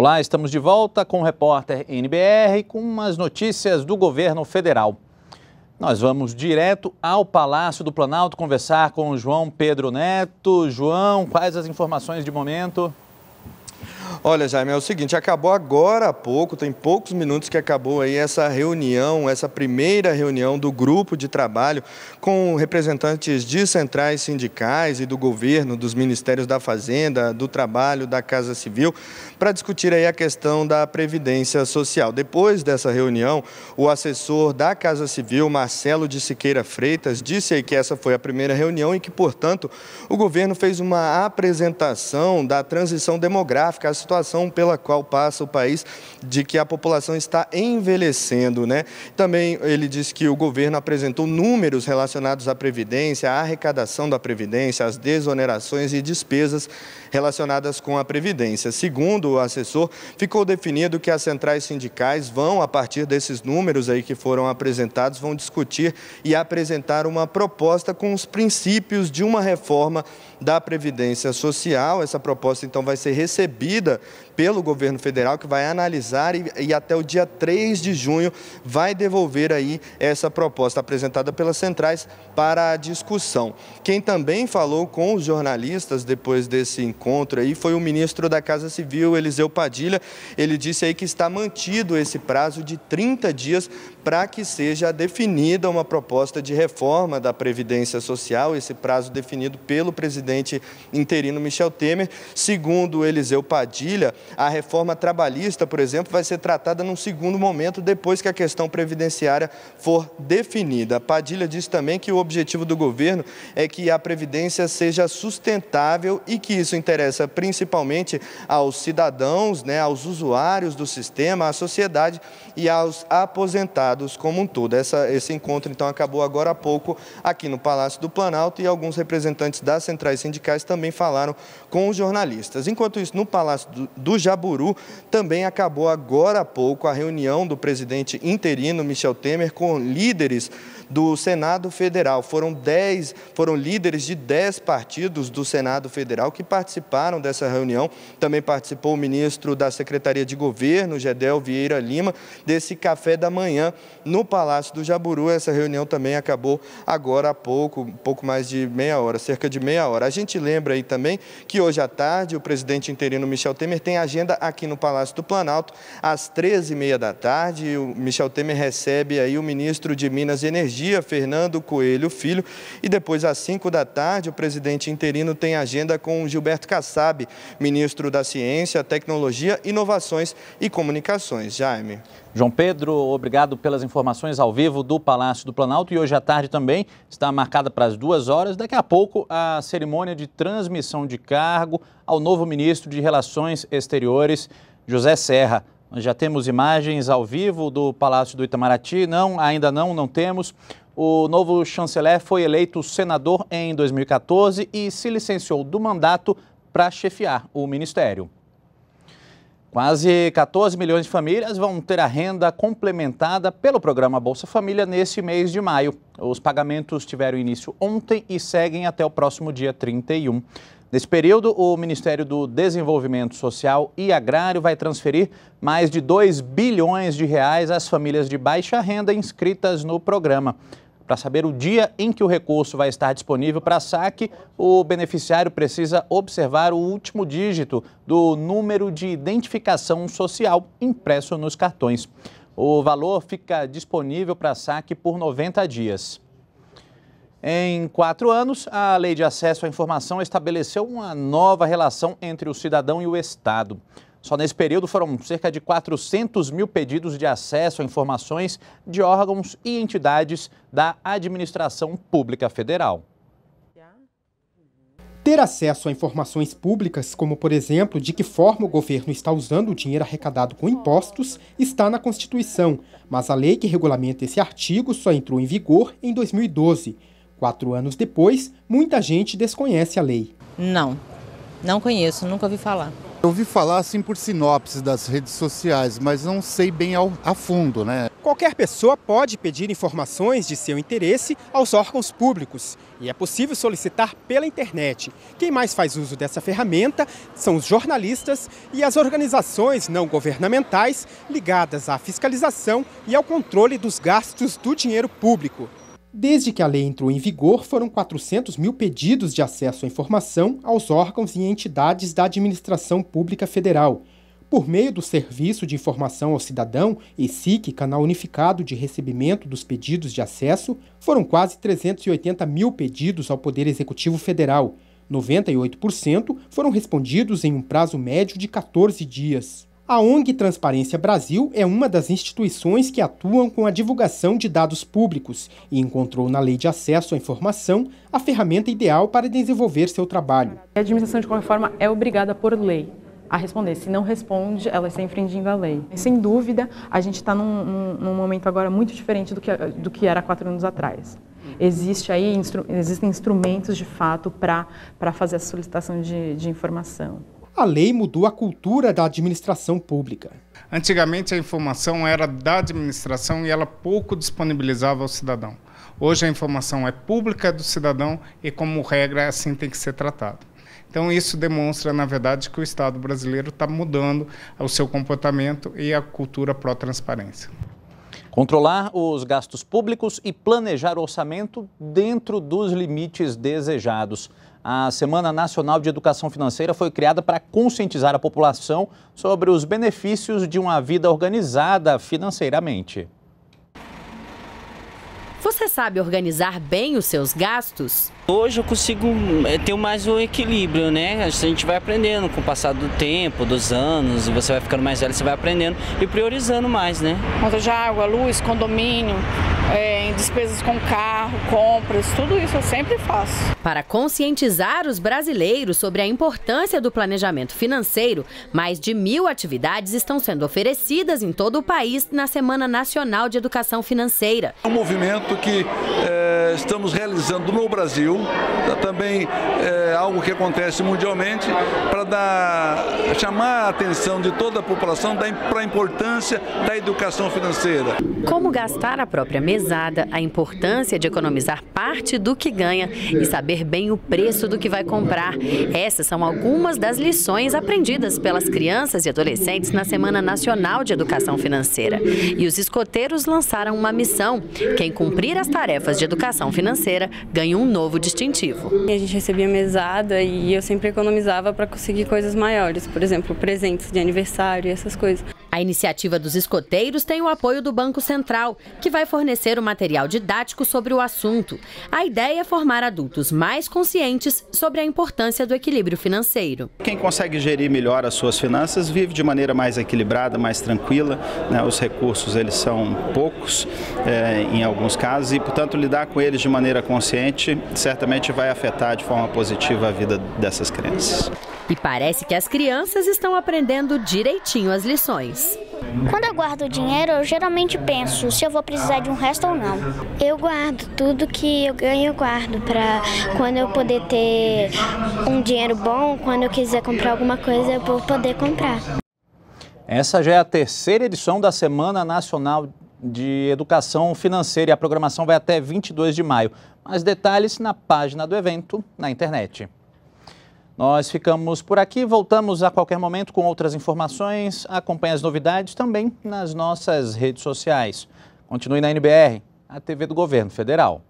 Olá, estamos de volta com o repórter NBR com umas notícias do governo federal. Nós vamos direto ao Palácio do Planalto conversar com o João Pedro Neto. João, quais as informações de momento? Olha, Jaime, é o seguinte, acabou agora há pouco, tem poucos minutos que acabou aí essa reunião, essa primeira reunião do grupo de trabalho com representantes de centrais sindicais e do governo, dos ministérios da Fazenda, do Trabalho, da Casa Civil, para discutir aí a questão da previdência social. Depois dessa reunião, o assessor da Casa Civil, Marcelo de Siqueira Freitas, disse aí que essa foi a primeira reunião e que, portanto, o governo fez uma apresentação da transição demográfica, a situação pela qual passa o país, de que a população está envelhecendo. Né? Também ele diz que o governo apresentou números relacionados à Previdência, à arrecadação da Previdência, às desonerações e despesas relacionadas com a Previdência. Segundo o assessor, ficou definido que as centrais sindicais vão, a partir desses números aí que foram apresentados, vão discutir e apresentar uma proposta com os princípios de uma reforma da Previdência Social. Essa proposta, então, vai ser recebida pelo governo federal, que vai analisar e, e até o dia 3 de junho vai devolver aí essa proposta apresentada pelas centrais para a discussão. Quem também falou com os jornalistas depois desse encontro aí foi o ministro da Casa Civil, Eliseu Padilha. Ele disse aí que está mantido esse prazo de 30 dias para que seja definida uma proposta de reforma da Previdência Social, esse prazo definido pelo presidente interino Michel Temer. Segundo Eliseu Padilha, Brasília, a reforma trabalhista, por exemplo, vai ser tratada num segundo momento, depois que a questão previdenciária for definida. A Padilha disse também que o objetivo do governo é que a Previdência seja sustentável e que isso interessa principalmente aos cidadãos, né, aos usuários do sistema, à sociedade e aos aposentados como um todo. Essa, esse encontro, então, acabou agora há pouco aqui no Palácio do Planalto e alguns representantes das centrais sindicais também falaram com os jornalistas. Enquanto isso, no Palácio do Jaburu, também acabou agora há pouco a reunião do presidente interino Michel Temer com líderes do Senado Federal. Foram, dez, foram líderes de dez partidos do Senado Federal que participaram dessa reunião. Também participou o ministro da Secretaria de Governo, Gedel Vieira Lima, desse café da manhã no Palácio do Jaburu. Essa reunião também acabou agora há pouco, pouco mais de meia hora, cerca de meia hora. A gente lembra aí também que hoje à tarde o presidente interino Michel Temer tem agenda aqui no Palácio do Planalto às 13h30 da tarde. O Michel Temer recebe aí o ministro de Minas e Energia meio-dia, Fernando Coelho Filho. E depois, às 5 da tarde, o presidente interino tem agenda com Gilberto Kassab, ministro da Ciência, Tecnologia, Inovações e Comunicações. Jaime. João Pedro, obrigado pelas informações ao vivo do Palácio do Planalto. E hoje à tarde também está marcada para as duas horas, daqui a pouco, a cerimônia de transmissão de cargo ao novo ministro de Relações Exteriores, José Serra. Nós já temos imagens ao vivo do Palácio do Itamaraty. Não, ainda não, não temos. O novo chanceler foi eleito senador em 2014 e se licenciou do mandato para chefiar o ministério. Quase 14 milhões de famílias vão ter a renda complementada pelo programa Bolsa Família nesse mês de maio. Os pagamentos tiveram início ontem e seguem até o próximo dia 31. Nesse período, o Ministério do Desenvolvimento Social e Agrário vai transferir mais de 2 bilhões de reais às famílias de baixa renda inscritas no programa. Para saber o dia em que o recurso vai estar disponível para saque, o beneficiário precisa observar o último dígito do número de identificação social impresso nos cartões. O valor fica disponível para saque por 90 dias. Em quatro anos, a Lei de Acesso à Informação estabeleceu uma nova relação entre o cidadão e o Estado. Só nesse período foram cerca de 400 mil pedidos de acesso a informações de órgãos e entidades da Administração Pública Federal. Ter acesso a informações públicas, como por exemplo de que forma o governo está usando o dinheiro arrecadado com impostos, está na Constituição, mas a lei que regulamenta esse artigo só entrou em vigor em 2012 Quatro anos depois, muita gente desconhece a lei. Não, não conheço, nunca ouvi falar. Eu ouvi falar assim por sinopse das redes sociais, mas não sei bem ao, a fundo, né? Qualquer pessoa pode pedir informações de seu interesse aos órgãos públicos e é possível solicitar pela internet. Quem mais faz uso dessa ferramenta são os jornalistas e as organizações não governamentais ligadas à fiscalização e ao controle dos gastos do dinheiro público. Desde que a lei entrou em vigor, foram 400 mil pedidos de acesso à informação aos órgãos e entidades da administração pública federal. Por meio do Serviço de Informação ao Cidadão, ESIC, canal unificado de recebimento dos pedidos de acesso, foram quase 380 mil pedidos ao Poder Executivo Federal. 98% foram respondidos em um prazo médio de 14 dias. A ONG Transparência Brasil é uma das instituições que atuam com a divulgação de dados públicos e encontrou na Lei de Acesso à Informação a ferramenta ideal para desenvolver seu trabalho. A administração de qualquer forma é obrigada por lei a responder. Se não responde, ela é está infringindo a lei. Sem dúvida, a gente está num, num, num, momento agora muito diferente do que, do que era quatro anos atrás. Existe aí, instru, existem instrumentos de fato para fazer a solicitação de, de informação a lei mudou a cultura da administração pública. Antigamente a informação era da administração e ela pouco disponibilizava ao cidadão. Hoje a informação é pública do cidadão e, como regra, assim tem que ser tratado. Então, isso demonstra, na verdade, que o Estado brasileiro está mudando o seu comportamento e a cultura pró-transparência. Controlar os gastos públicos e planejar o orçamento dentro dos limites desejados. A Semana Nacional de Educação Financeira foi criada para conscientizar a população sobre os benefícios de uma vida organizada financeiramente. Você sabe organizar bem os seus gastos? Hoje eu consigo é, ter mais um equilíbrio, né? A gente vai aprendendo com o passar do tempo, dos anos, você vai ficando mais velho, você vai aprendendo e priorizando mais, né? Conta de água, luz, condomínio, é, despesas com carro, compras, tudo isso eu sempre faço. Para conscientizar os brasileiros sobre a importância do planejamento financeiro, mais de mil atividades estão sendo oferecidas em todo o país na Semana Nacional de Educação Financeira. É um movimento que é, estamos realizando no Brasil, tá também é, algo que acontece mundialmente, para dar, chamar a atenção de toda a população para a importância da educação financeira. Como gastar a própria mesada, a importância de economizar parte do que ganha e saber bem o preço do que vai comprar. Essas são algumas das lições aprendidas pelas crianças e adolescentes na Semana Nacional de Educação Financeira. E os escoteiros lançaram uma missão. Quem cumprir as tarefas de educação financeira ganha um novo distintivo. A gente recebia mesada e eu sempre economizava para conseguir coisas maiores, por exemplo, presentes de aniversário e essas coisas. A iniciativa dos escoteiros tem o apoio do Banco Central, que vai fornecer o um material didático sobre o assunto. A ideia é formar adultos mais conscientes sobre a importância do equilíbrio financeiro. Quem consegue gerir melhor as suas finanças vive de maneira mais equilibrada, mais tranquila. Né? Os recursos eles são poucos é, em alguns casos e, portanto, lidar com eles de maneira consciente certamente vai afetar de forma positiva a vida dessas crianças. E parece que as crianças estão aprendendo direitinho as lições. Quando eu guardo dinheiro, eu geralmente penso se eu vou precisar de um resto ou não. Eu guardo tudo que eu ganho, eu guardo para quando eu poder ter um dinheiro bom, quando eu quiser comprar alguma coisa, eu vou poder comprar. Essa já é a terceira edição da Semana Nacional de Educação Financeira e a programação vai até 22 de maio. Mais detalhes na página do evento na internet. Nós ficamos por aqui, voltamos a qualquer momento com outras informações. Acompanhe as novidades também nas nossas redes sociais. Continue na NBR, a TV do Governo Federal.